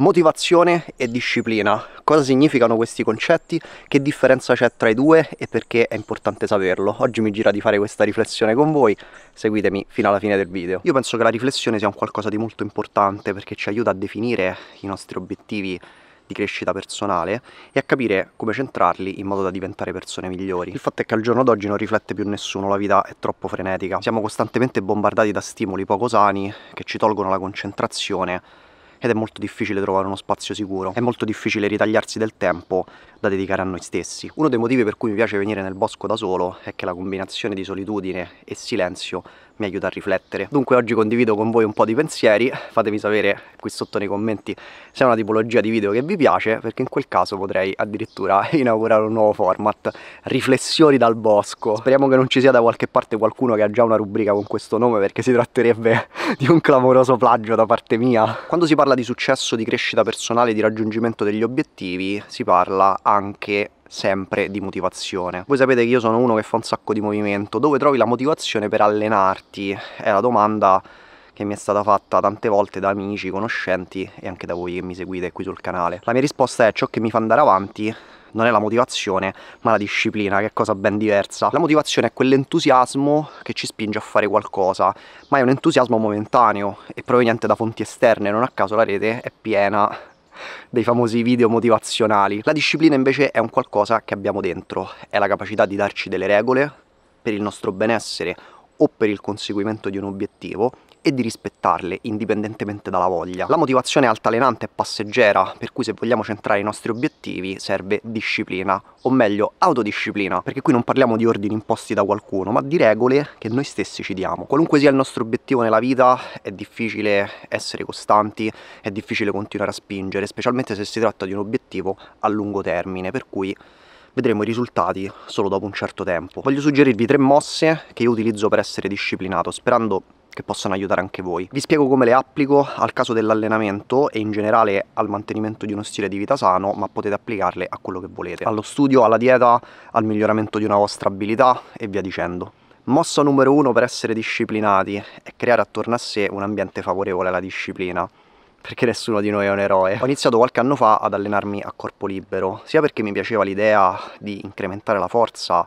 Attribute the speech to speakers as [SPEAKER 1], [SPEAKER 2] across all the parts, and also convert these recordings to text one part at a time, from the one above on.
[SPEAKER 1] Motivazione e disciplina. Cosa significano questi concetti? Che differenza c'è tra i due e perché è importante saperlo? Oggi mi gira di fare questa riflessione con voi, seguitemi fino alla fine del video. Io penso che la riflessione sia un qualcosa di molto importante perché ci aiuta a definire i nostri obiettivi di crescita personale e a capire come centrarli in modo da diventare persone migliori. Il fatto è che al giorno d'oggi non riflette più nessuno, la vita è troppo frenetica. Siamo costantemente bombardati da stimoli poco sani che ci tolgono la concentrazione ed è molto difficile trovare uno spazio sicuro, è molto difficile ritagliarsi del tempo da dedicare a noi stessi. Uno dei motivi per cui mi piace venire nel bosco da solo è che la combinazione di solitudine e silenzio mi aiuta a riflettere. Dunque oggi condivido con voi un po' di pensieri, fatemi sapere qui sotto nei commenti se è una tipologia di video che vi piace, perché in quel caso potrei addirittura inaugurare un nuovo format, riflessioni dal bosco. Speriamo che non ci sia da qualche parte qualcuno che ha già una rubrica con questo nome, perché si tratterebbe di un clamoroso plagio da parte mia. Quando si parla di successo, di crescita personale, di raggiungimento degli obiettivi, si parla anche sempre di motivazione. Voi sapete che io sono uno che fa un sacco di movimento, dove trovi la motivazione per allenarti? È la domanda che mi è stata fatta tante volte da amici, conoscenti e anche da voi che mi seguite qui sul canale. La mia risposta è ciò che mi fa andare avanti non è la motivazione ma la disciplina che è cosa ben diversa la motivazione è quell'entusiasmo che ci spinge a fare qualcosa ma è un entusiasmo momentaneo e proveniente da fonti esterne non a caso la rete è piena dei famosi video motivazionali. La disciplina invece è un qualcosa che abbiamo dentro, è la capacità di darci delle regole per il nostro benessere o per il conseguimento di un obiettivo e di rispettarle indipendentemente dalla voglia. La motivazione è altalenante e passeggera, per cui se vogliamo centrare i nostri obiettivi serve disciplina, o meglio autodisciplina, perché qui non parliamo di ordini imposti da qualcuno, ma di regole che noi stessi ci diamo. Qualunque sia il nostro obiettivo nella vita, è difficile essere costanti, è difficile continuare a spingere, specialmente se si tratta di un obiettivo a lungo termine, per cui vedremo i risultati solo dopo un certo tempo. Voglio suggerirvi tre mosse che io utilizzo per essere disciplinato, sperando che possano aiutare anche voi. Vi spiego come le applico al caso dell'allenamento e in generale al mantenimento di uno stile di vita sano, ma potete applicarle a quello che volete, allo studio, alla dieta, al miglioramento di una vostra abilità e via dicendo. Mossa numero uno per essere disciplinati è creare attorno a sé un ambiente favorevole alla disciplina perché nessuno di noi è un eroe. Ho iniziato qualche anno fa ad allenarmi a corpo libero, sia perché mi piaceva l'idea di incrementare la forza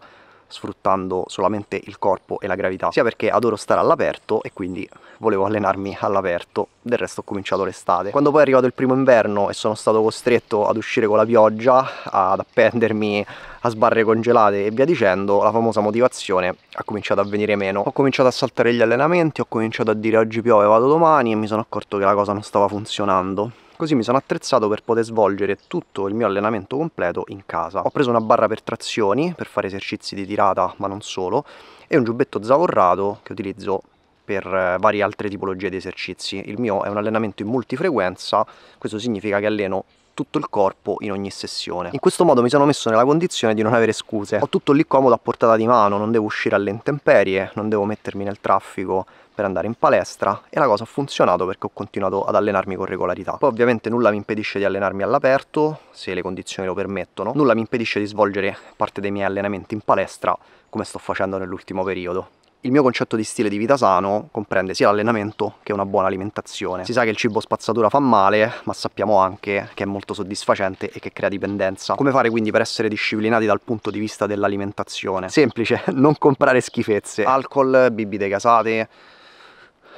[SPEAKER 1] sfruttando solamente il corpo e la gravità, sia perché adoro stare all'aperto e quindi volevo allenarmi all'aperto, del resto ho cominciato l'estate. Quando poi è arrivato il primo inverno e sono stato costretto ad uscire con la pioggia, ad appendermi a sbarre congelate e via dicendo, la famosa motivazione ha cominciato a venire meno. Ho cominciato a saltare gli allenamenti, ho cominciato a dire oggi piove, vado domani e mi sono accorto che la cosa non stava funzionando Così mi sono attrezzato per poter svolgere tutto il mio allenamento completo in casa. Ho preso una barra per trazioni per fare esercizi di tirata, ma non solo, e un giubbetto zavorrato che utilizzo per eh, varie altre tipologie di esercizi. Il mio è un allenamento in multifrequenza, questo significa che alleno tutto il corpo in ogni sessione. In questo modo mi sono messo nella condizione di non avere scuse. Ho tutto lì comodo a portata di mano, non devo uscire alle intemperie, non devo mettermi nel traffico per andare in palestra e la cosa ha funzionato perché ho continuato ad allenarmi con regolarità. Poi ovviamente nulla mi impedisce di allenarmi all'aperto, se le condizioni lo permettono, nulla mi impedisce di svolgere parte dei miei allenamenti in palestra come sto facendo nell'ultimo periodo. Il mio concetto di stile di vita sano comprende sia l'allenamento che una buona alimentazione. Si sa che il cibo spazzatura fa male, ma sappiamo anche che è molto soddisfacente e che crea dipendenza. Come fare quindi per essere disciplinati dal punto di vista dell'alimentazione? Semplice, non comprare schifezze, alcol, bibite casate,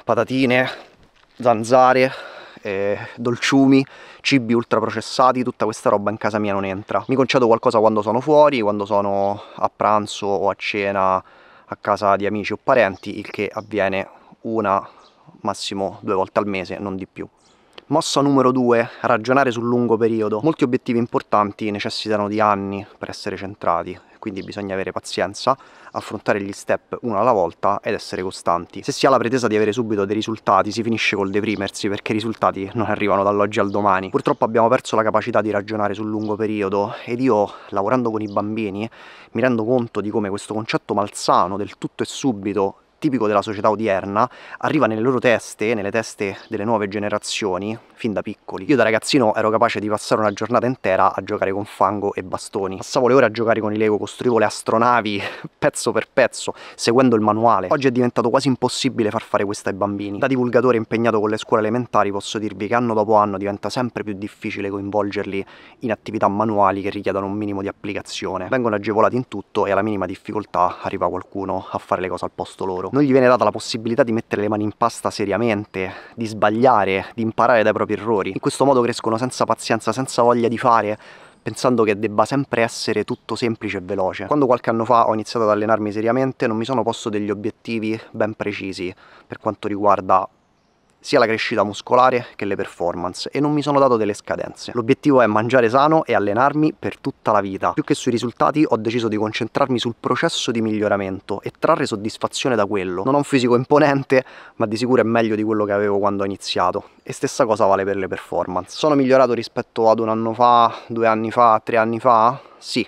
[SPEAKER 1] patatine, zanzare, eh, dolciumi, cibi ultraprocessati, tutta questa roba in casa mia non entra. Mi concedo qualcosa quando sono fuori, quando sono a pranzo o a cena a casa di amici o parenti, il che avviene una, massimo due volte al mese, non di più. Mossa numero due, ragionare sul lungo periodo. Molti obiettivi importanti necessitano di anni per essere centrati quindi bisogna avere pazienza, affrontare gli step uno alla volta ed essere costanti. Se si ha la pretesa di avere subito dei risultati si finisce col deprimersi perché i risultati non arrivano dall'oggi al domani. Purtroppo abbiamo perso la capacità di ragionare sul lungo periodo ed io lavorando con i bambini mi rendo conto di come questo concetto malsano del tutto e subito tipico della società odierna, arriva nelle loro teste, nelle teste delle nuove generazioni, fin da piccoli. Io da ragazzino ero capace di passare una giornata intera a giocare con fango e bastoni. Passavo le ore a giocare con i Lego, costruivo le astronavi pezzo per pezzo, seguendo il manuale. Oggi è diventato quasi impossibile far fare questo ai bambini. Da divulgatore impegnato con le scuole elementari posso dirvi che anno dopo anno diventa sempre più difficile coinvolgerli in attività manuali che richiedono un minimo di applicazione. Vengono agevolati in tutto e alla minima difficoltà arriva qualcuno a fare le cose al posto loro non gli viene data la possibilità di mettere le mani in pasta seriamente, di sbagliare, di imparare dai propri errori. In questo modo crescono senza pazienza, senza voglia di fare, pensando che debba sempre essere tutto semplice e veloce. Quando qualche anno fa ho iniziato ad allenarmi seriamente non mi sono posto degli obiettivi ben precisi per quanto riguarda sia la crescita muscolare che le performance e non mi sono dato delle scadenze. L'obiettivo è mangiare sano e allenarmi per tutta la vita. Più che sui risultati ho deciso di concentrarmi sul processo di miglioramento e trarre soddisfazione da quello. Non ho un fisico imponente, ma di sicuro è meglio di quello che avevo quando ho iniziato. E stessa cosa vale per le performance. Sono migliorato rispetto ad un anno fa, due anni fa, tre anni fa? Sì.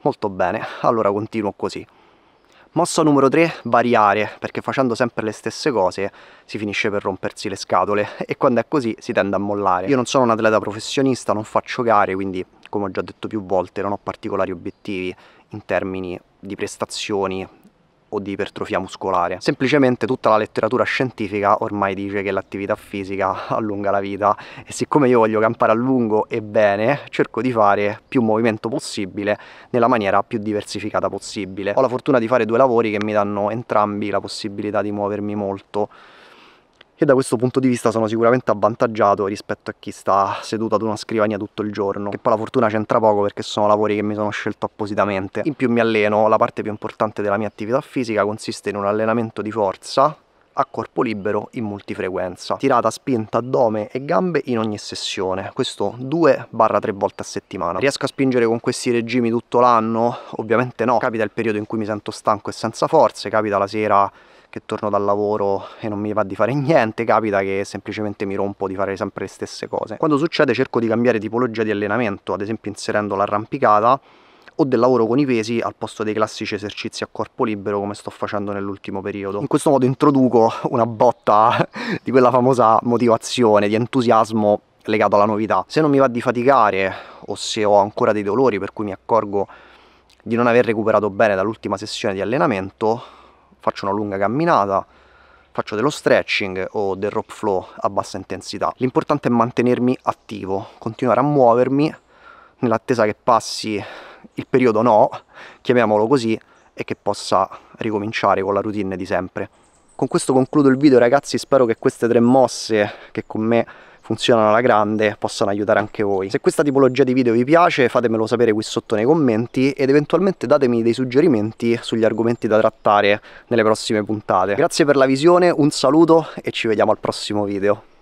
[SPEAKER 1] Molto bene, allora continuo così. Mossa numero 3, variare, perché facendo sempre le stesse cose si finisce per rompersi le scatole e quando è così si tende a mollare. Io non sono un atleta professionista, non faccio gare, quindi come ho già detto più volte non ho particolari obiettivi in termini di prestazioni o di ipertrofia muscolare. Semplicemente tutta la letteratura scientifica ormai dice che l'attività fisica allunga la vita e siccome io voglio campare a lungo e bene, cerco di fare più movimento possibile nella maniera più diversificata possibile. Ho la fortuna di fare due lavori che mi danno entrambi la possibilità di muovermi molto e da questo punto di vista sono sicuramente avvantaggiato rispetto a chi sta seduto ad una scrivania tutto il giorno che poi la fortuna c'entra poco perché sono lavori che mi sono scelto appositamente in più mi alleno la parte più importante della mia attività fisica consiste in un allenamento di forza a corpo libero in multifrequenza, tirata spinta addome e gambe in ogni sessione, questo 2-3 volte a settimana. Riesco a spingere con questi regimi tutto l'anno? Ovviamente no, capita il periodo in cui mi sento stanco e senza forze, capita la sera che torno dal lavoro e non mi va di fare niente, capita che semplicemente mi rompo di fare sempre le stesse cose. Quando succede cerco di cambiare tipologia di allenamento, ad esempio inserendo l'arrampicata o del lavoro con i pesi al posto dei classici esercizi a corpo libero come sto facendo nell'ultimo periodo. In questo modo introduco una botta di quella famosa motivazione, di entusiasmo legato alla novità. Se non mi va di faticare o se ho ancora dei dolori per cui mi accorgo di non aver recuperato bene dall'ultima sessione di allenamento, faccio una lunga camminata, faccio dello stretching o del rope flow a bassa intensità. L'importante è mantenermi attivo, continuare a muovermi nell'attesa che passi il periodo no, chiamiamolo così, e che possa ricominciare con la routine di sempre. Con questo concludo il video ragazzi, spero che queste tre mosse che con me funzionano alla grande possano aiutare anche voi. Se questa tipologia di video vi piace fatemelo sapere qui sotto nei commenti ed eventualmente datemi dei suggerimenti sugli argomenti da trattare nelle prossime puntate. Grazie per la visione, un saluto e ci vediamo al prossimo video.